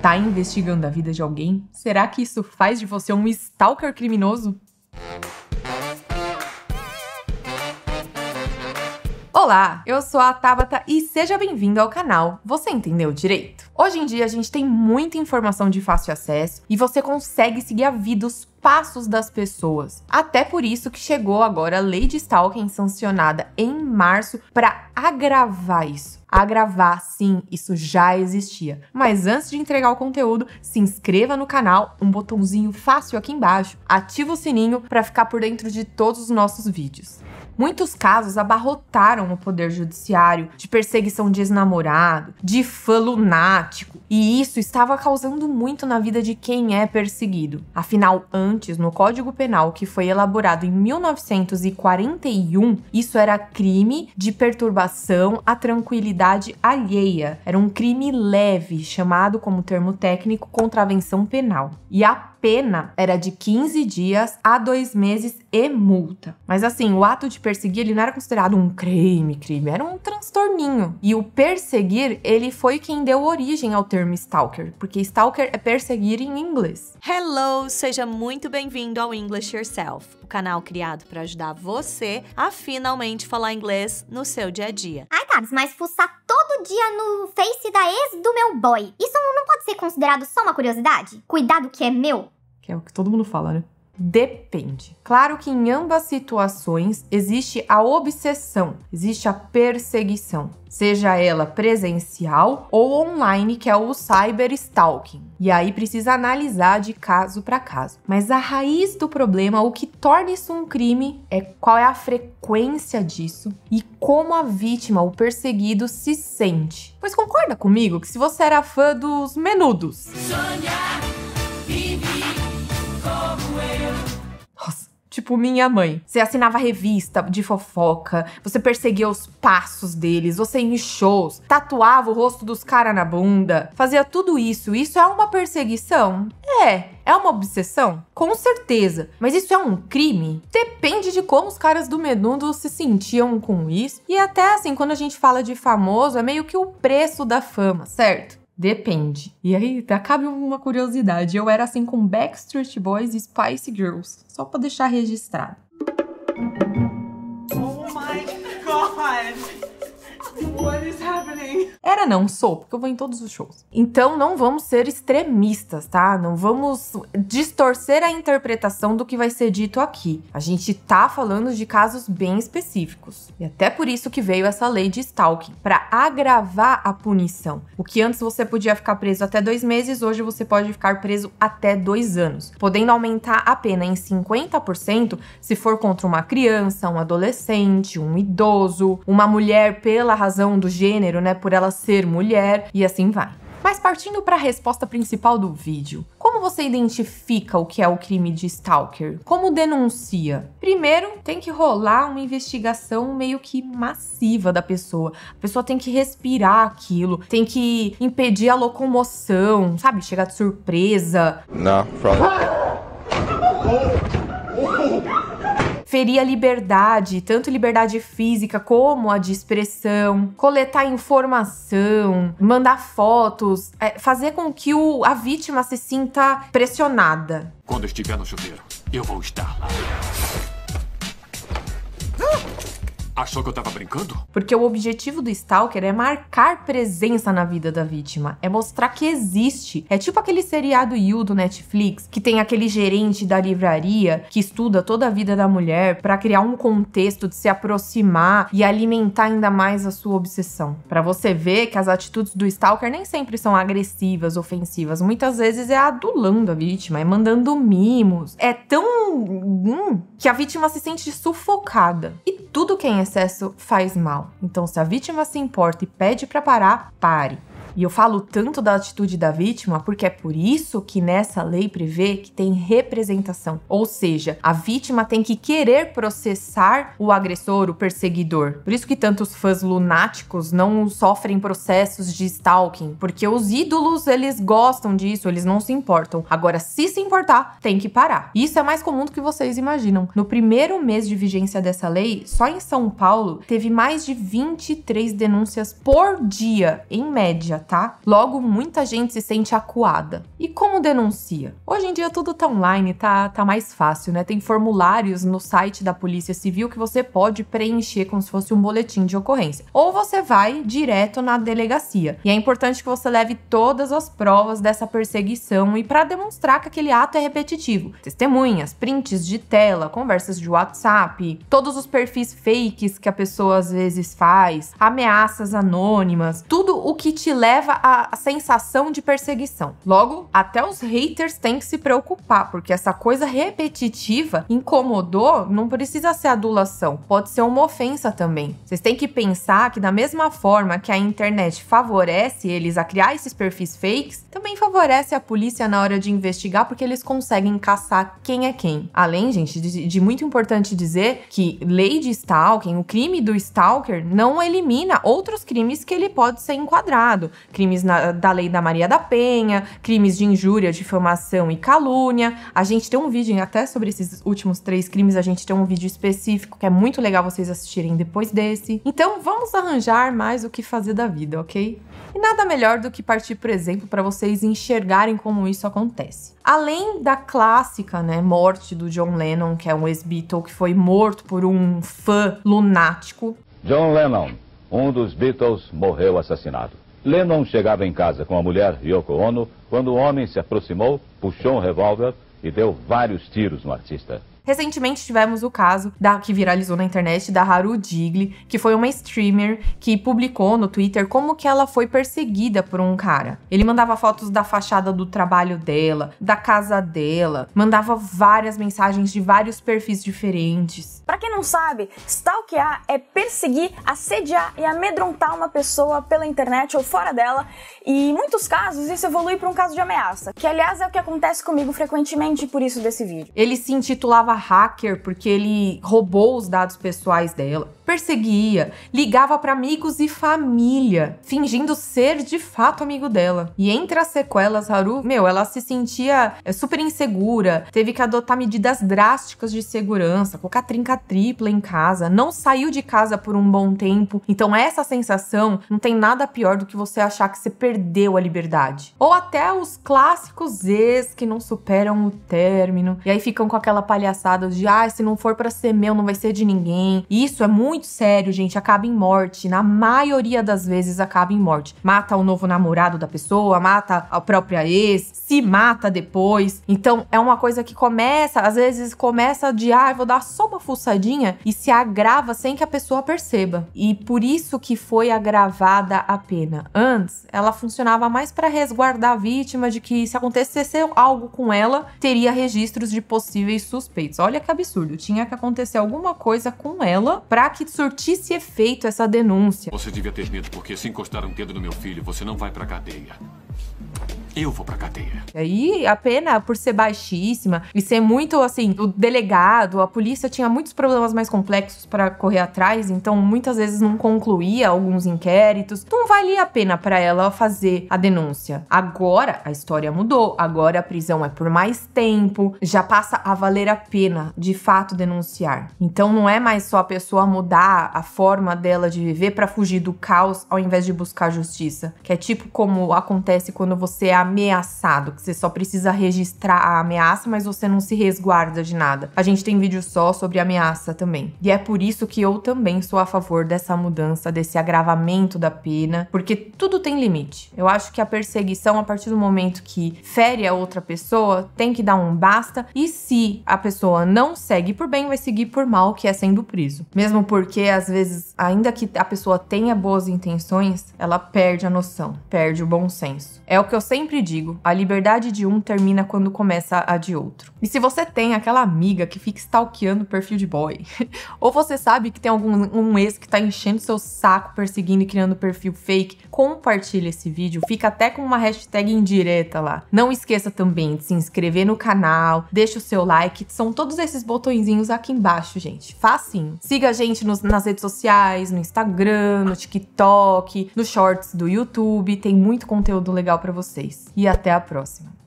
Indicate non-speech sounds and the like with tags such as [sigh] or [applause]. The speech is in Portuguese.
Tá investigando a vida de alguém? Será que isso faz de você um stalker criminoso? Olá, eu sou a Tabata e seja bem-vindo ao canal. Você entendeu direito? Hoje em dia a gente tem muita informação de fácil acesso e você consegue seguir a vida dos passos das pessoas. Até por isso que chegou agora a lei de stalking sancionada em março para agravar isso. Agravar, sim, isso já existia. Mas antes de entregar o conteúdo, se inscreva no canal, um botãozinho fácil aqui embaixo, ativa o sininho para ficar por dentro de todos os nossos vídeos. Muitos casos abarrotaram o poder judiciário de perseguição de ex-namorado, de fã lunático, e isso estava causando muito na vida de quem é perseguido. Afinal, antes, no Código Penal, que foi elaborado em 1941, isso era crime de perturbação à tranquilidade alheia. Era um crime leve, chamado como termo técnico contravenção penal. E a pena era de 15 dias a dois meses e multa. Mas assim, o ato de perseguir ele não era considerado um crime, crime, era um transtorninho. E o perseguir, ele foi quem deu origem ao termo stalker, porque stalker é perseguir em inglês. Hello, seja muito bem-vindo ao English Yourself canal criado para ajudar você a finalmente falar inglês no seu dia a dia. Ai, Gabs, mas fuçar todo dia no Face da ex do meu boy, isso não pode ser considerado só uma curiosidade? Cuidado que é meu? Que é o que todo mundo fala, né? Depende. Claro que em ambas situações existe a obsessão, existe a perseguição, seja ela presencial ou online, que é o cyberstalking. E aí precisa analisar de caso para caso. Mas a raiz do problema, o que torna isso um crime, é qual é a frequência disso e como a vítima, o perseguido, se sente. Pois concorda comigo que se você era fã dos menudos. Sonhar. tipo minha mãe. Você assinava revista de fofoca, você perseguia os passos deles, você ia em shows, tatuava o rosto dos caras na bunda, fazia tudo isso. Isso é uma perseguição? É. É uma obsessão? Com certeza. Mas isso é um crime? Depende de como os caras do Menudo se sentiam com isso. E até assim, quando a gente fala de famoso, é meio que o preço da fama, certo? Depende. E aí, acaba uma curiosidade. Eu era assim com Backstreet Boys e Spice Girls, só para deixar registrado. Era não, sou, porque eu vou em todos os shows. Então não vamos ser extremistas, tá? Não vamos distorcer a interpretação do que vai ser dito aqui. A gente tá falando de casos bem específicos. E até por isso que veio essa lei de stalking, para agravar a punição. O que antes você podia ficar preso até dois meses, hoje você pode ficar preso até dois anos, podendo aumentar a pena em 50% se for contra uma criança, um adolescente, um idoso, uma mulher pela razão do gênero, né? Por ela ser mulher e assim vai. Mas partindo para a resposta principal do vídeo, como você identifica o que é o crime de stalker? Como denuncia? Primeiro, tem que rolar uma investigação meio que massiva da pessoa. A pessoa tem que respirar aquilo, tem que impedir a locomoção, sabe? Chegar de surpresa. Não, problem. Ah! ferir a liberdade, tanto liberdade física como a de expressão, coletar informação, mandar fotos, é, fazer com que o, a vítima se sinta pressionada. Quando estiver no chuveiro, eu vou estar lá. Achou que eu tava brincando? Porque o objetivo do Stalker é marcar presença na vida da vítima, é mostrar que existe. É tipo aquele seriado You do Netflix, que tem aquele gerente da livraria que estuda toda a vida da mulher para criar um contexto de se aproximar e alimentar ainda mais a sua obsessão. Para você ver que as atitudes do Stalker nem sempre são agressivas, ofensivas, muitas vezes é adulando a vítima, é mandando mimos. É tão. Hum, que a vítima se sente sufocada. E tudo quem é excesso faz mal. Então, se a vítima se importa e pede para parar, pare. E eu falo tanto da atitude da vítima porque é por isso que nessa lei prevê que tem representação, ou seja, a vítima tem que querer processar o agressor, o perseguidor. Por isso que tantos fãs lunáticos não sofrem processos de stalking, porque os ídolos eles gostam disso, eles não se importam. Agora, se se importar, tem que parar. Isso é mais comum do que vocês imaginam. No primeiro mês de vigência dessa lei, só em São Paulo teve mais de 23 denúncias por dia, em média, tá? Logo, muita gente se sente acuada. E como denuncia? Hoje em dia tudo tá online, tá, tá mais fácil, né? Tem formulários no site da Polícia Civil que você pode preencher como se fosse um boletim de ocorrência. Ou você vai direto na delegacia. E é importante que você leve todas as provas dessa perseguição e para demonstrar que aquele ato é repetitivo. Testemunhas, prints de tela, conversas de WhatsApp, todos os perfis fakes que a pessoa às vezes faz, ameaças anônimas, tudo o que te leva leva à sensação de perseguição. Logo, até os haters têm que se preocupar, porque essa coisa repetitiva incomodou, não precisa ser adulação, pode ser uma ofensa também. Vocês têm que pensar que da mesma forma que a internet favorece eles a criar esses perfis fakes, também favorece a polícia na hora de investigar, porque eles conseguem caçar quem é quem. Além, gente, de, de muito importante dizer que lei de stalking, o crime do stalker, não elimina outros crimes que ele pode ser enquadrado crimes na, da lei da Maria da Penha, crimes de injúria, difamação e calúnia. A gente tem um vídeo até sobre esses últimos três crimes, a gente tem um vídeo específico que é muito legal vocês assistirem depois desse. Então vamos arranjar mais o que fazer da vida, ok? E nada melhor do que partir, por exemplo, para vocês enxergarem como isso acontece. Além da clássica, né, morte do John Lennon, que é um ex-Beatle que foi morto por um fã lunático. John Lennon, um dos Beatles, morreu assassinado. Lennon chegava em casa com a mulher Yoko Ono quando o homem se aproximou, puxou um revólver e deu vários tiros no artista. Recentemente tivemos o caso da que viralizou na internet da Haru Digli, que foi uma streamer que publicou no Twitter como que ela foi perseguida por um cara. Ele mandava fotos da fachada do trabalho dela, da casa dela, mandava várias mensagens de vários perfis diferentes. Para quem não sabe, stalkear é perseguir, assediar e amedrontar uma pessoa pela internet ou fora dela, e em muitos casos isso evolui para um caso de ameaça, que aliás é o que acontece comigo frequentemente, por isso desse vídeo. Ele se intitulava hacker porque ele roubou os dados pessoais dela perseguia, ligava para amigos e família, fingindo ser de fato amigo dela. E entre as sequelas, Haru, meu, ela se sentia eh, super insegura, teve que adotar medidas drásticas de segurança, colocar trinca tripla em casa, não saiu de casa por um bom tempo. Então, essa sensação não tem nada pior do que você achar que você perdeu a liberdade. Ou até os clássicos ex que não superam o término e aí ficam com aquela palhaçada de, ah, se não for para ser meu, não vai ser de ninguém. Isso é muito muito sério, gente, acaba em morte. Na maioria das vezes acaba em morte. Mata o novo namorado da pessoa, mata a própria ex, se mata depois. Então é uma coisa que começa, às vezes começa de ah, vou dar só uma fuçadinha e se agrava sem que a pessoa perceba. E por isso que foi agravada a pena. Antes, ela funcionava mais para resguardar a vítima de que se acontecesse algo com ela, teria registros de possíveis suspeitos. Olha que absurdo, tinha que acontecer alguma coisa com ela para que Sortisse efeito essa denúncia. Você devia ter medo porque se encostar um dedo no meu filho, você não vai pra cadeia eu vou pra cadeia. Aí a pena, por ser baixíssima e ser muito assim, o delegado, a polícia tinha muitos problemas mais complexos para correr atrás, então muitas vezes não concluía alguns inquéritos. Não valia a pena para ela fazer a denúncia. Agora a história mudou, agora a prisão é por mais tempo, já passa a valer a pena de fato denunciar. Então não é mais só a pessoa mudar a forma dela de viver para fugir do caos ao invés de buscar justiça, que é tipo como acontece quando você é ameaçado, que você só precisa registrar a ameaça, mas você não se resguarda de nada. A gente tem vídeo só sobre ameaça também. E é por isso que eu também sou a favor dessa mudança, desse agravamento da pena, porque tudo tem limite. Eu acho que a perseguição, a partir do momento que fere a outra pessoa, tem que dar um basta, e se a pessoa não segue por bem, vai seguir por mal, que é sendo preso. Mesmo porque, às vezes, ainda que a pessoa tenha boas intenções, ela perde a noção, perde o bom senso. É o que eu sempre sempre digo, a liberdade de um termina quando começa a de outro. E se você tem aquela amiga que fica stalkeando o perfil de boy, [laughs] ou você sabe que tem algum um ex que tá enchendo seu saco, perseguindo e criando perfil fake, compartilha esse vídeo, fica até com uma hashtag indireta lá. Não esqueça também de se inscrever no canal, deixa o seu like, são todos esses botõezinhos aqui embaixo, gente. Facinho. Siga a gente nos, nas redes sociais, no Instagram, no TikTok, nos shorts do YouTube, tem muito conteúdo legal para vocês e até a próxima!